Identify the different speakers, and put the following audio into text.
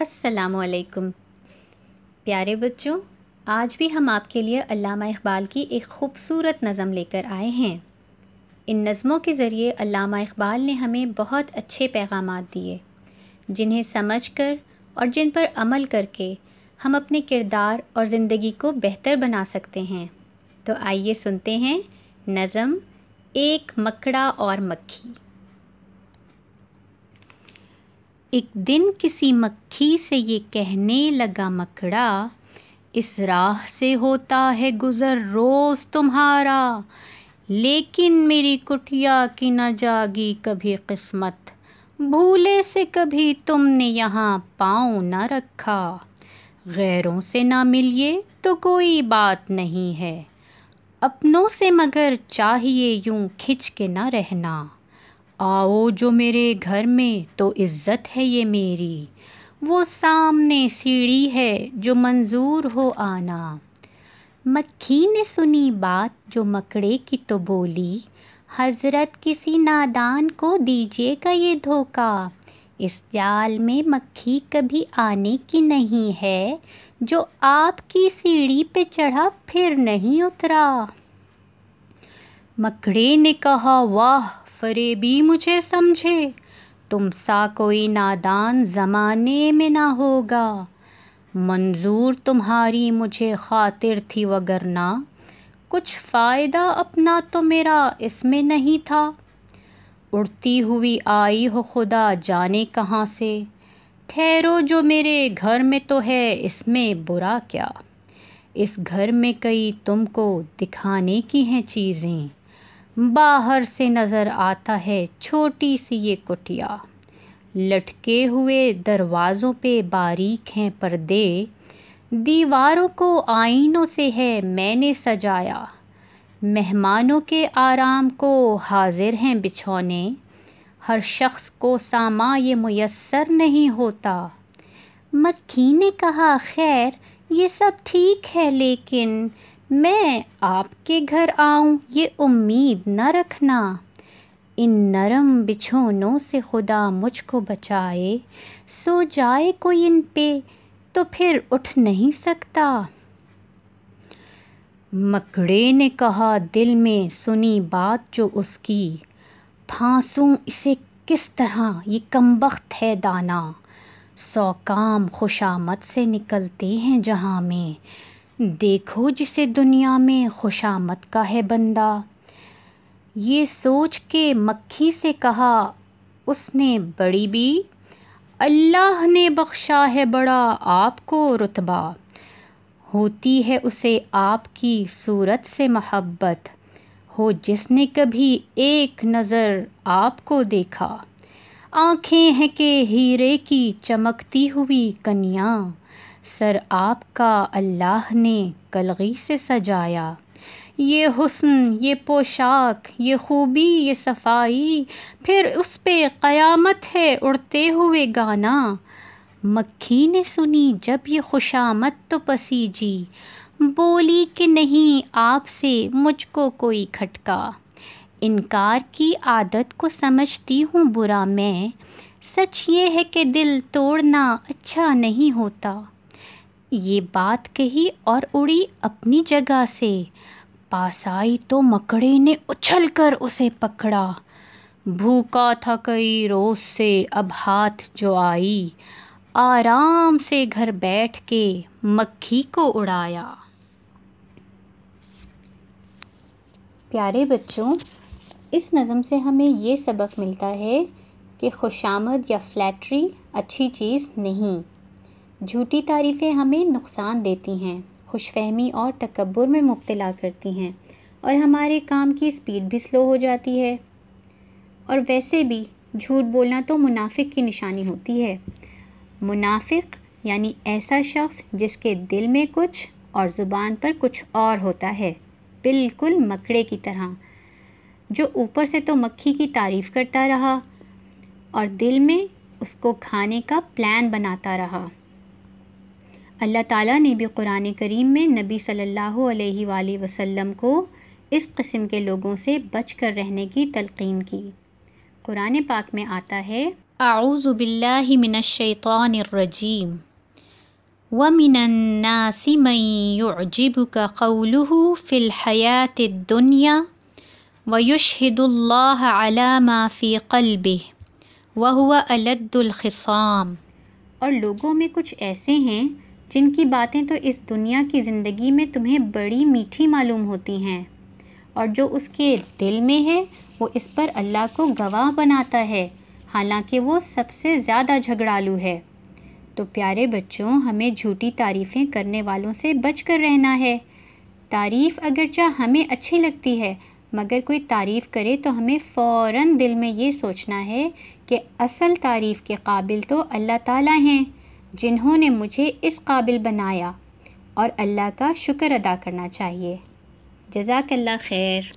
Speaker 1: السلام علیکم پیارے بچوں آج بھی ہم آپ کے لیے علامہ اقبال کی ایک خوبصورت نظم لے کر آئے ہیں ان نظموں کے ذریعے علامہ اقبال نے ہمیں بہت اچھے پیغامات دیے جنہیں سمجھ کر اور جن پر عمل کر کے ہم اپنے کردار اور زندگی کو بہتر بنا سکتے ہیں تو آئیے سنتے ہیں نظم ایک مکڑا اور مکھی ایک دن کسی مکھی سے یہ کہنے لگا مکڑا اس راہ سے ہوتا ہے گزر روز تمہارا لیکن میری کٹیا کی نہ جاگی کبھی قسمت بھولے سے کبھی تم نے یہاں پاؤں نہ رکھا غیروں سے نہ ملیے تو کوئی بات نہیں ہے اپنوں سے مگر چاہیے یوں کھچ کے نہ رہنا آؤ جو میرے گھر میں تو عزت ہے یہ میری وہ سامنے سیڑھی ہے جو منظور ہو آنا مکھی نے سنی بات جو مکڑے کی تو بولی حضرت کسی نادان کو دیجیے گا یہ دھوکہ اس جال میں مکھی کبھی آنے کی نہیں ہے جو آپ کی سیڑھی پہ چڑھا پھر نہیں اترا مکڑے نے کہا واہ فریبی مجھے سمجھے تم سا کوئی نادان زمانے میں نہ ہوگا منظور تمہاری مجھے خاطر تھی وگر نہ کچھ فائدہ اپنا تو میرا اس میں نہیں تھا اڑتی ہوئی آئی ہو خدا جانے کہاں سے ٹھہرو جو میرے گھر میں تو ہے اس میں برا کیا اس گھر میں کئی تم کو دکھانے کی ہیں چیزیں باہر سے نظر آتا ہے چھوٹی سی یہ کٹیا لٹکے ہوئے دروازوں پہ باریک ہیں پردے دیواروں کو آئینوں سے ہے میں نے سجایا مہمانوں کے آرام کو حاضر ہیں بچھونے ہر شخص کو ساما یہ میسر نہیں ہوتا مکھی نے کہا خیر یہ سب ٹھیک ہے لیکن میں آپ کے گھر آؤں یہ امید نہ رکھنا ان نرم بچھونوں سے خدا مجھ کو بچائے سو جائے کوئی ان پہ تو پھر اٹھ نہیں سکتا مکڑے نے کہا دل میں سنی بات جو اس کی پھانسوں اسے کس طرح یہ کمبخت ہے دانا سو کام خوشامت سے نکلتے ہیں جہاں میں دیکھو جسے دنیا میں آمد کا ہے بندہ یہ سوچ کے مکھی سے کہا اس نے بڑی بھی اللہ نے بخشا ہے بڑا آپ کو رتبہ ہوتی ہے اسے آپ کی صورت سے محبت ہو جس نے کبھی ایک نظر آپ کو دیکھا آنکھیں ہیں کہ ہیرے کی چمکتی ہوئی کنیاں سر آپ کا اللہ نے کلغی سے سجایا یہ حسن یہ پوشاک یہ خوبی یہ صفائی پھر اس پہ قیامت ہے اڑتے ہوئے گانا مکھی نے سنی جب یہ خوشامت تو پسی جی بولی کہ نہیں آپ سے مجھ کو کوئی کھٹکا انکار کی عادت کو سمجھتی ہوں برا میں سچ یہ ہے کہ دل توڑنا اچھا نہیں ہوتا یہ بات کہی اور اڑی اپنی جگہ سے پاس آئی تو مکڑے نے اچھل کر اسے پکڑا بھوکا تھا کئی روز سے اب ہاتھ جو آئی آرام سے گھر بیٹھ کے مکھی کو اڑایا پیارے بچوں اس نظم سے ہمیں یہ سبق ملتا ہے کہ خوش آمد یا فلیٹری اچھی چیز نہیں جھوٹی تعریفیں ہمیں نقصان دیتی ہیں خوش فہمی اور تکبر میں مبتلا کرتی ہیں اور ہمارے کام کی اسپیڈ بھی سلو ہو جاتی ہے اور ویسے بھی جھوٹ بولنا تو منافق کی نشانی ہوتی ہے منافق یعنی ایسا شخص جس کے دل میں کچھ اور زبان پر کچھ اور ہوتا ہے بالکل مکڑے کی طرح جو اوپر سے تو مکھی کی تعریف کرتا رہا اور دل میں اس کو کھانے کا پلان بناتا رہا اللہ تعالیٰ نے بھی قرآن کریم میں نبی صلی اللہ علیہ وآلہ وسلم کو اس قسم کے لوگوں سے بچ کر رہنے کی تلقین کی قرآن پاک میں آتا ہے اعوذ باللہ من الشیطان الرجیم وَمِنَ النَّاسِ منسیم يُعْجِبُكَ قَوْلُهُ فِي الْحَيَاةِ الدُّنْيَا وَيُشْهِدُ اللَّهَ عَلَى مَا فِي قَلْبِهِ وَهُوَ أَلَدُّ الْخِصَامِ اور لوگوں میں کچھ ایسے ہیں جن کی باتیں تو اس دنیا کی زندگی میں تمہیں بڑی میٹھی معلوم ہوتی ہیں اور جو اس کے دل میں ہے وہ اس پر اللہ کو گواہ بناتا ہے حالانکہ وہ سب سے زیادہ جھگڑالو ہے تو پیارے بچوں ہمیں جھوٹی تعریفیں کرنے والوں سے بچ کر رہنا ہے تعریف اگرچہ ہمیں اچھی لگتی ہے مگر کوئی تعریف کرے تو ہمیں فوراً دل میں یہ سوچنا ہے کہ اصل تعریف کے قابل تو اللہ تعالیٰ ہیں جنہوں نے مجھے اس قابل بنایا اور اللہ کا شکر ادا کرنا چاہیے جزاک اللہ خیر